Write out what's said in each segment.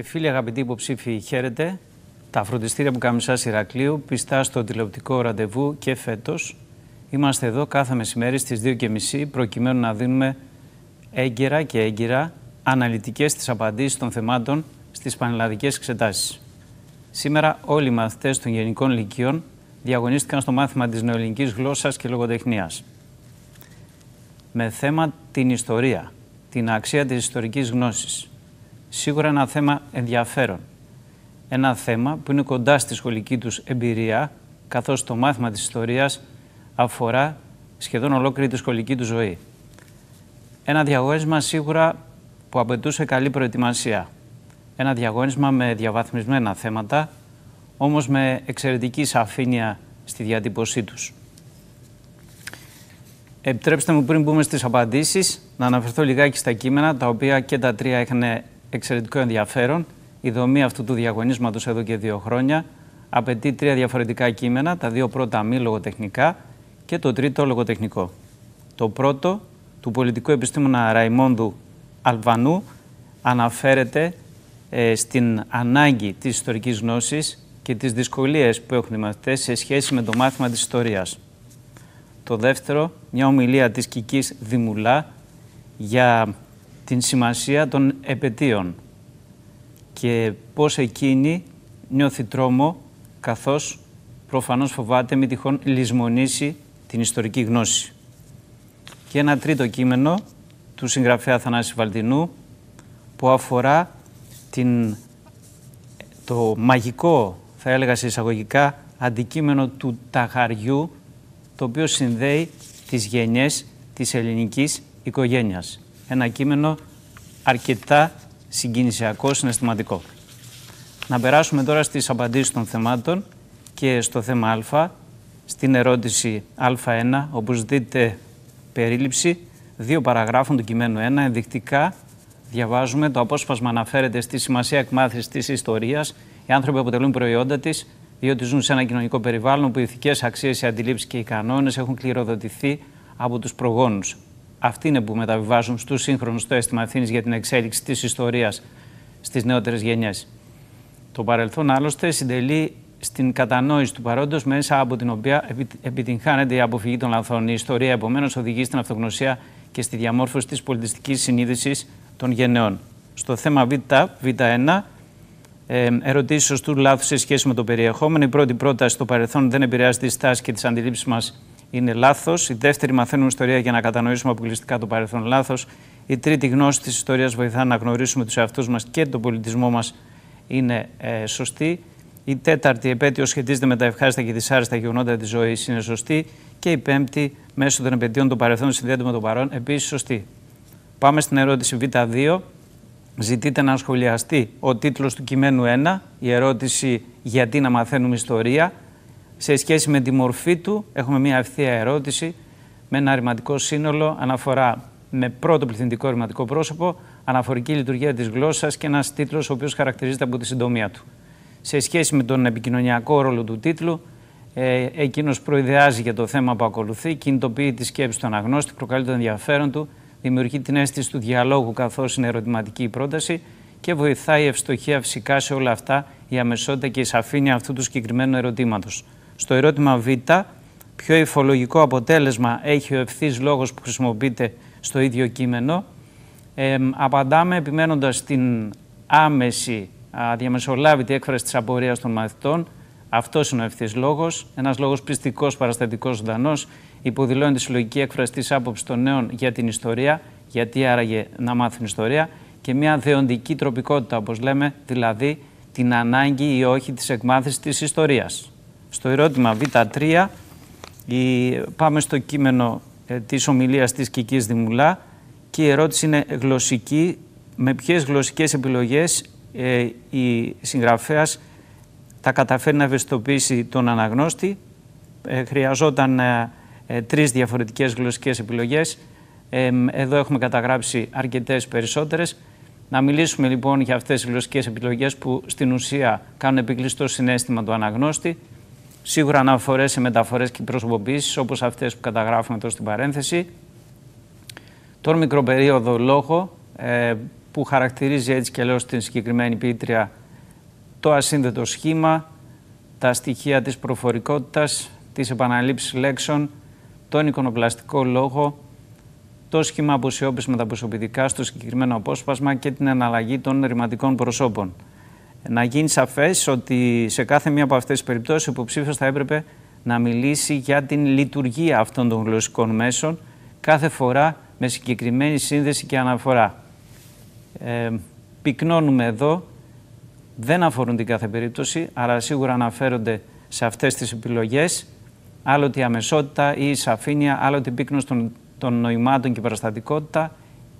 και φίλοι αγαπητοί υποψήφοι, χαίρετε. Τα φροντιστήρια που καμισά Ηρακλείου πιστά στο τηλεοπτικό ραντεβού και φέτος. Είμαστε εδώ κάθε μεσημέρι στις 2.30 προκειμένου να δίνουμε έγκαιρα και έγκαιρα αναλυτικές τις απαντήσεις των θεμάτων στις πανελλαδικές εξετάσεις. Σήμερα όλοι οι μαθητές των Γενικών Λυκείων διαγωνίστηκαν στο μάθημα της Νεοελληνικής Γλώσσας και Λογοτεχνίας. Με θέμα την ιστορία, την αξία της ιστορικής γνώσης σίγουρα ένα θέμα ενδιαφέρον. Ένα θέμα που είναι κοντά στη σχολική τους εμπειρία, καθώς το μάθημα της ιστορίας αφορά σχεδόν ολόκληρη τη σχολική τους ζωή. Ένα διαγωνίσμα σίγουρα που απαιτούσε καλή προετοιμασία. Ένα διαγωνίσμα με διαβαθμισμένα θέματα, όμως με εξαιρετική σαφήνεια στη διατύπωσή τους. Επιτρέψτε μου πριν μπούμε στις απαντήσεις να αναφερθώ λιγάκι στα κείμενα, τα οποία και τα τρία έχουν εξαιρετικό ενδιαφέρον. Η δομή αυτού του διαγωνίσματος εδώ και δύο χρόνια απαιτεί τρία διαφορετικά κείμενα, τα δύο πρώτα μη λογοτεχνικά και το τρίτο λογοτεχνικό. Το πρώτο, του πολιτικού επιστήμονα Ραϊμόνδου Αλβανού, αναφέρεται ε, στην ανάγκη της ιστορικής γνώσης και τις δυσκολίες που έχουν οι σε σχέση με το μάθημα της ιστορίας. Το δεύτερο, μια ομιλία της κικής Δημουλά για την σημασία των επαιτίων και πώς εκείνη νιώθει τρόμο καθώς προφανώς φοβάται μη τυχόν λησμονήσει την ιστορική γνώση. Και ένα τρίτο κείμενο του συγγραφέα Θανάση Βαλτινού που αφορά το μαγικό, θα έλεγα σε εισαγωγικά, αντικείμενο του ταχαριού το οποίο συνδέει τις γενιές της ελληνικής οικογένειας ένα κείμενο αρκετά συγκινησιακό, συναισθηματικό. Να περάσουμε τώρα στις απαντήσεις των θεμάτων και στο θέμα Α, στην ερώτηση Α1, όπου ζητείτε περίληψη, δύο παραγράφων του κειμένου 1, οπως δειτε περιληψη δυο παραγραφων διαβάζουμε το απόσπασμα αναφέρεται στη σημασία εκμάθησης της ιστορίας, οι άνθρωποι αποτελούν προϊόντα της, διότι ζουν σε ένα κοινωνικό περιβάλλον που οι ηθικές αξίες, οι αντιλήψεις και οι κανόνες έχουν κληροδοτηθεί από τους προγόνους αυτοί είναι που μεταβιβάζουν στους σύγχρονους το αίσθημα ευθύνης για την εξέλιξη της ιστορίας στις νεότερες γενιές. Το παρελθόν άλλωστε συντελεί στην κατανόηση του παρόντος, μέσα από την οποία επιτυγχάνεται η αποφυγή των λαθών. Η ιστορία, επομένως, οδηγεί στην αυτογνωσία και στη διαμόρφωση της πολιτιστικής συνείδησης των γενναιών. Στο θέμα Β, Β1, ε, ερωτήσεις σωστού λάθους σε σχέση με το περιεχόμενο. Η πρώτη πρόταση στο παρελθόν δεν επηρεάζει τη στάση και τις αντιλήψεις μας είναι λάθος. Η δεύτερη, μαθαίνουμε ιστορία για να κατανοήσουμε αποκλειστικά το παρελθόν λάθος. Η τρίτη γνώση της ιστορίας βοηθά να γνωρίσουμε τους εαυτούς μας και τον πολιτισμό μας είναι ε, σωστή. Η τέταρτη επέτειο σχετίζεται με τα ευχάριστα και δυσάρεστα γεγονότα της ζωής είναι σωστή. Και η πέμπτη, μέσω των επαιτειών των παρελθόν συνδέεται με το παρόν, επίσης σωστή. Πάμε στην ερώτηση Β2. Ζητείτε να σχολιαστεί ο τίτλος του κειμένου 1, η ερώτηση «Γιατί να μαθαίνουμε ιστορία» σε σχέση με τη μορφή του, έχουμε μια ευθεία ερώτηση με ένα ρηματικό σύνολο αναφορά με πρώτο πληθυντικό ρηματικό πρόσωπο, αναφορική λειτουργία της γλώσσας και ένας τίτλος ο οποίος χαρακτηρίζεται από τη συντομία του. Σε σχέση με τον επικοινωνιακό ρόλο του τίτλου, ε, εκείνος προειδεάζει για το θέμα που ακολουθεί, κινητοποιεί τη σκέψη του αναγνώστη, προκαλεί το ενδιαφέρον του, δημιουργεί την αίσθηση του διαλόγου καθώς είναι ερωτηματική η πρόταση και βοηθάει η ευστοχία φυσικά σε όλα αυτά η αμεσότητα και η σαφήνεια αυτού του συγκεκριμένου ερωτήματος. Στο ερώτημα Β, ποιο υφολογικό αποτέλεσμα έχει ο ευθύς λόγος που χρησιμοποιείται στο ίδιο κείμενο. Ε, απαντάμε επιμένοντας την άμεση αδιαμεσολάβητη έκφραση της απορίας των μαθητών. Αυτός είναι ο ευθύς λόγος, ένας λόγος πιστικός, παραστατικός, ζωντανός, υποδηλώνει τη συλλογική έκφραση της άποψης των νέων για την ιστορία, γιατί άραγε να μάθουν ιστορία, και μια δεοντική τροπικότητα, όπως λέμε, δηλαδή την ανάγκη ή όχι της εκμάθησης της ιστορίας στο ερώτημα Β3, η, πάμε στο κείμενο ε, της ομιλίας της Κικής Δημουλά και η ερώτηση είναι γλωσσική, με ποιες γλωσσικές επιλογές ε, η συγγραφέας θα καταφέρει να ευαισθητοποιήσει τον αναγνώστη. Ε, χρειαζόταν ε, ε, τρεις διαφορετικές γλωσσικές επιλογές. Εδώ έχουμε καταγράψει αρκετές περισσότερες. Να μιλήσουμε λοιπόν για αυτές τις γλωσσικές επιλογές που στην ουσία κάνουν επικλειστό συνέστημα του αναγνώστη. Σίγουρα αναφορές σε μεταφορές και προσωποποιήσεις όπως αυτές που καταγράφουμε εδώ στην παρένθεση. Τον μικροπερίοδο λόγο ε, που χαρακτηρίζει έτσι και λέω στην συγκεκριμένη πίτρια το ασύνδετο σχήμα, τα στοιχεία της προφορικότητας, της επαναλήψης λέξεων, τον εικονοπλαστικό λόγο, το σχήμα αποσιώπης με τα προσωπικά στο συγκεκριμένο απόσπασμα και την αναλλαγή των ρηματικών προσώπων να γίνει σαφές ότι σε κάθε μία από αυτές τις περιπτώσεις ο υποψήφιος θα έπρεπε να μιλήσει για την λειτουργία αυτών των γλωσσικών μέσων κάθε φορά με συγκεκριμένη σύνδεση και αναφορά. Ε, πυκνώνουμε εδώ, δεν αφορούν την κάθε περίπτωση, αλλά σίγουρα αναφέρονται σε αυτές τις επιλογές, άλλοτε η αμεσότητα ή η σαφήνεια, άλλοτε η πύκνωση των, νοημάτων και η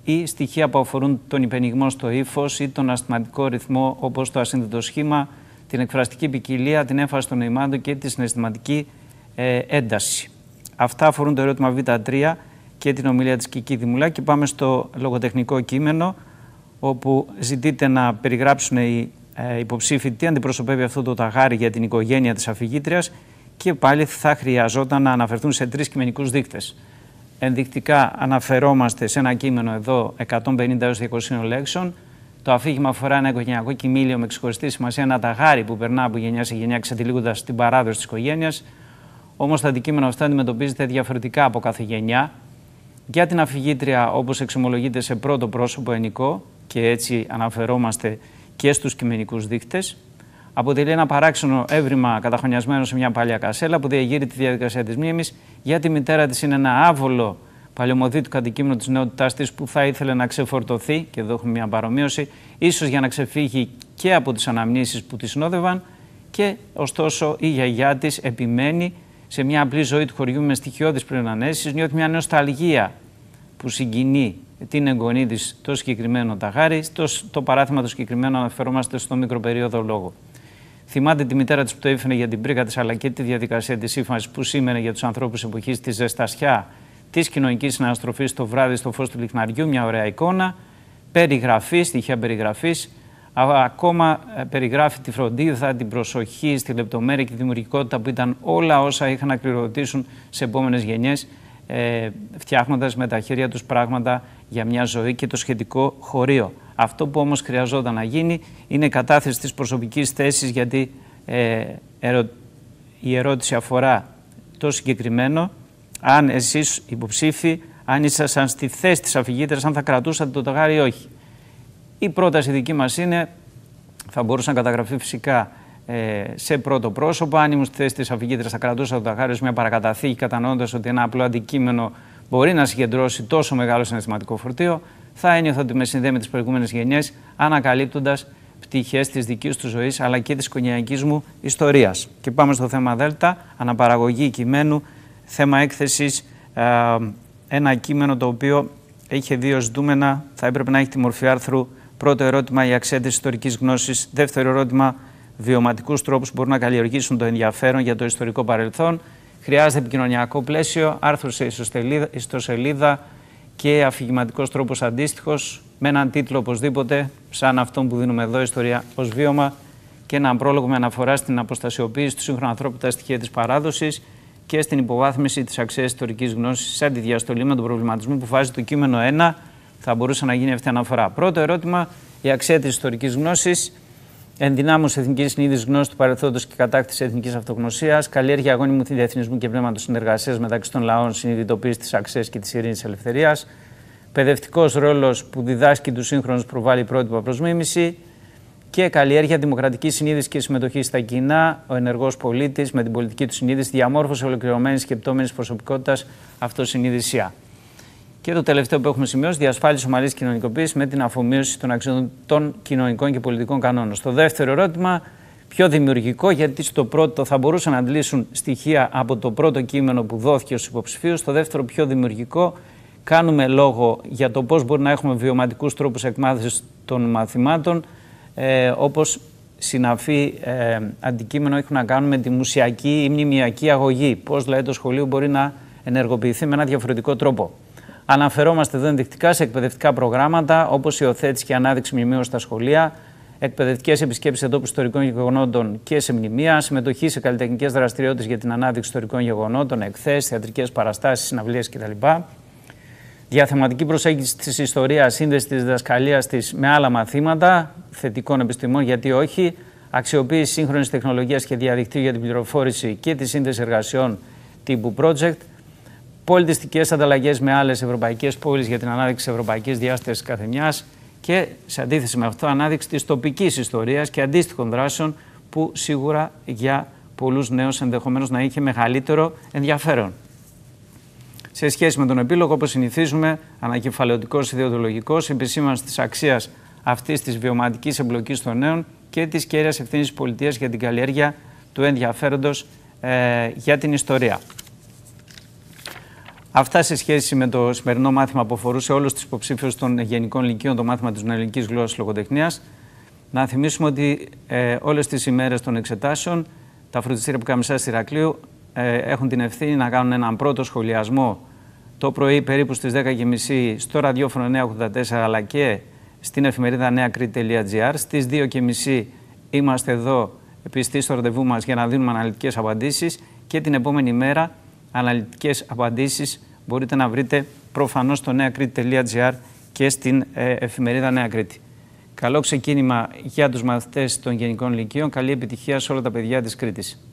ή στοιχεία που αφορούν τον υπενιγμό στο ύφος ή τον ασθηματικό ρυθμό όπως το ασύνδετο σχήμα, την εκφραστική ποικιλία, την έμφαση των νοημάτων και τη συναισθηματική ε, ένταση. Αυτά αφορούν το ερώτημα Β3 και την ομιλία της Κική Δημουλά. Και πάμε στο λογοτεχνικό κείμενο, όπου ζητείτε να περιγράψουν οι ε, υποψήφοι τι αντιπροσωπεύει αυτό το ταγάρι για την οικογένεια της Αφηγήτριας και πάλι θα χρειαζόταν να αναφερθούν σε τρεις κειμενικούς δείκτες ενδεικτικά αναφερόμαστε σε ένα κείμενο εδώ 150 200 λέξεων. Το αφήγημα αφορά ένα οικογενειακό κοιμήλιο με ξεχωριστή σημασία, ένα ταγάρι που περνά από γενιά σε γενιά, ξετυλίγοντας την παράδοση της οικογένειας. Όμως τα αντικείμενα αυτά αντιμετωπίζεται διαφορετικά από κάθε γενιά. Για την αφηγήτρια, όπως εξομολογείται σε πρώτο πρόσωπο ενικό, και έτσι αναφερόμαστε και στους κειμενικούς δείχτες, αποτελεί ένα παράξενο έβριμα καταχωνιασμένο σε μια παλιά κασέλα που διαγείρει τη διαδικασία της μνήμης. Για τη μητέρα της είναι ένα άβολο του αντικείμενο της νεότητάς της που θα ήθελε να ξεφορτωθεί, και εδώ έχουμε μια παρομοίωση, ίσως για να ξεφύγει και από τις αναμνήσεις που της συνόδευαν. Και ωστόσο η γιαγιά της επιμένει σε μια απλή ζωή του χωριού με στοιχειώδεις πλεονανέσεις, νιώθει μια νοσταλγία που συγκινεί την εγγονή της το συγκεκριμένο ταχάρι, Το, το παράθυμα το συγκεκριμένο αναφερόμαστε στο μικροπερίοδο λόγο. Θυμάται τη μητέρα της που το για την πρίκα της, αλλά και τη διαδικασία της ύφαση που σήμαινε για τους ανθρώπους εποχής της ζεστασιά της κοινωνικής συναστροφής το βράδυ στο φως του λιχναριού. Μια ωραία εικόνα. Περιγραφή, στοιχεία περιγραφής. Ακόμα ε, περιγράφει τη φροντίδα, την προσοχή στη λεπτομέρεια και τη δημιουργικότητα που ήταν όλα όσα είχαν να κληροδοτήσουν σε επόμενες γενιές, ε, φτιάχνοντας με τα χέρια τους πράγματα για μια ζωή και το σχετικό χωρίο. Αυτό που όμως χρειαζόταν να γίνει είναι η κατάθεση της προσωπικής θέσης γιατί ε, ερω... η ερώτηση αφορά το συγκεκριμένο. Αν εσείς υποψήφοι, αν ήσασταν στη θέση της αφηγήτρας, αν θα κρατούσατε το ταγάρι ή όχι. Η πρόταση δική μας είναι, θα μπορούσε να καταγραφεί φυσικά ε, σε πρώτο πρόσωπο. Αν ήμουν στη θέση της αφηγήτρας θα κρατούσα το ταγάρι ως μια παρακαταθήκη κατανοώντας ότι ένα απλό αντικείμενο μπορεί να συγκεντρώσει τόσο μεγάλο συναισθηματικό φορτίο θα ένιωθα ότι με συνδέει με τις προηγούμενες γενιές, ανακαλύπτοντας πτυχές της δικής του ζωής αλλά και της οικογενειακής μου ιστορίας. Και πάμε στο θέμα Δέλτα, αναπαραγωγή κειμένου, θέμα έκθεσης. Ε, ένα κείμενο το οποίο είχε δύο ζητούμενα, θα έπρεπε να έχει τη μορφή άρθρου. Πρώτο ερώτημα, η αξέντηση ιστορικής γνώσης. Δεύτερο ερώτημα, βιωματικούς τρόπους που μπορούν να καλλιεργήσουν το ενδιαφέρον για το ιστορικό παρελθόν. Χρειάζεται επικοινωνιακό πλαίσιο, άρθρο σε ιστοσελίδα και αφηγηματικός τρόπος αντίστοιχος, με έναν τίτλο οπωσδήποτε, σαν αυτόν που δίνουμε εδώ, Ιστορία ως Βίωμα, και έναν πρόλογο με αναφορά στην αποστασιοποίηση του σύγχρονου ανθρώπου τα στοιχεία της παράδοσης και στην υποβάθμιση της αξίας ιστορικής γνώσης, σαν τη διαστολή με τον προβληματισμό που φάζει το κείμενο 1, θα μπορούσε να γίνει αυτή η αναφορά. Πρώτο ερώτημα, η αξία της ιστορικής γνώσης ενδυνάμωση εθνικής συνείδησης γνώση του παρελθόντος και κατάκτηση εθνικής αυτογνωσίας, καλλιέργεια αγώνιμου διεθνισμού και πνεύματο συνεργασίας μεταξύ των λαών, συνειδητοποίηση της αξίας και της ειρήνης ελευθερίας, παιδευτικός ρόλος που διδάσκει τους σύγχρονους προβάλλει πρότυπα προς μίμηση και καλλιέργεια δημοκρατικής συνείδησης και συμμετοχής στα κοινά, ο ενεργός πολίτης με την πολιτική του συνείδηση, διαμόρφωση ολοκληρωμένη σκεπτόμενη προσωπικότητας, αυτοσυνειδησία. Και το τελευταίο που έχουμε σημειώσει, διασφάλιση ομαλής κοινωνικοποίησης με την αφομοίωση των αξιών των κοινωνικών και πολιτικών κανόνων. Στο δεύτερο ερώτημα, πιο δημιουργικό, γιατί στο πρώτο θα μπορούσαν να αντλήσουν στοιχεία από το πρώτο κείμενο που δόθηκε στους υποψηφίους. Στο δεύτερο, πιο δημιουργικό, κάνουμε λόγο για το πώς μπορεί να έχουμε βιωματικούς τρόπους εκμάθησης των μαθημάτων, ε, όπως συναφή ε, αντικείμενο έχουν να κάνουν με τη μουσιακή ή μνημιακή αγωγή. Πώς δηλαδή το σχολείο μπορεί να ενεργοποιηθεί με ένα διαφορετικό τρόπο. Αναφερόμαστε εδώ ενδεικτικά σε εκπαιδευτικά προγράμματα όπως η οθέτηση και ανάδειξη μνημείων στα σχολεία, εκπαιδευτικές επισκέψεις εντόπου ιστορικών γεγονότων και σε μνημεία, συμμετοχή σε καλλιτεχνικές δραστηριότητες για την ανάδειξη ιστορικών γεγονότων, εκθέσεις, θεατρικές παραστάσεις, συναυλίες κτλ. Διαθεματική προσέγγιση της ιστορίας, σύνδεση της διδασκαλίας της με άλλα μαθήματα θετικών επιστημών, γιατί όχι, αξιοποίηση σύγχρονης τεχνολογίας και διαδικτύου για την πληροφόρηση και τη σύνδεση εργασιών τύπου project, πολιτιστικές ανταλλαγές με άλλες ευρωπαϊκές πόλεις για την ανάδειξη της ευρωπαϊκής διάστασης καθεμιάς και σε αντίθεση με αυτό, ανάδειξη της τοπικής ιστορίας και αντίστοιχων δράσεων που σίγουρα για πολλούς νέους ενδεχομένως να είχε μεγαλύτερο ενδιαφέρον. Σε σχέση με τον επίλογο, όπως συνηθίζουμε, ανακεφαλαιωτικός ιδεολογικό, επισήμανση της αξίας αυτής της βιωματικής εμπλοκής των νέων και της κέρια ευθύνης της πολιτείας για την καλλιέργεια του ενδιαφέροντος ε, για την ιστορία. Αυτά σε σχέση με το σημερινό μάθημα που αφορούσε όλους τους υποψήφιους των Γενικών Λυκείων, το μάθημα της Νεοελληνικής Γλώσσας Λογοτεχνίας. Να θυμίσουμε ότι ε, όλες τις ημέρες των εξετάσεων τα φροντιστήρια που κάμισα στη Ρακλείου ε, έχουν την ευθύνη να κάνουν έναν πρώτο σχολιασμό το πρωί περίπου στις 10.30 στο ραδιόφωνο 984 αλλά και στην εφημερίδα νεακρή.gr. Στις 2.30 είμαστε εδώ πιστοί στο ραντεβού μας για να δίνουμε αναλυτικές απαντήσεις και την επόμενη μέρα αναλυτικές απαντήσεις μπορείτε να βρείτε προφανώς στο νέακρήτη.gr και στην ε, εφημερίδα Νέα Κρήτη. Καλό ξεκίνημα για τους μαθητές των Γενικών Λυκείων. Καλή επιτυχία σε όλα τα παιδιά της Κρήτης.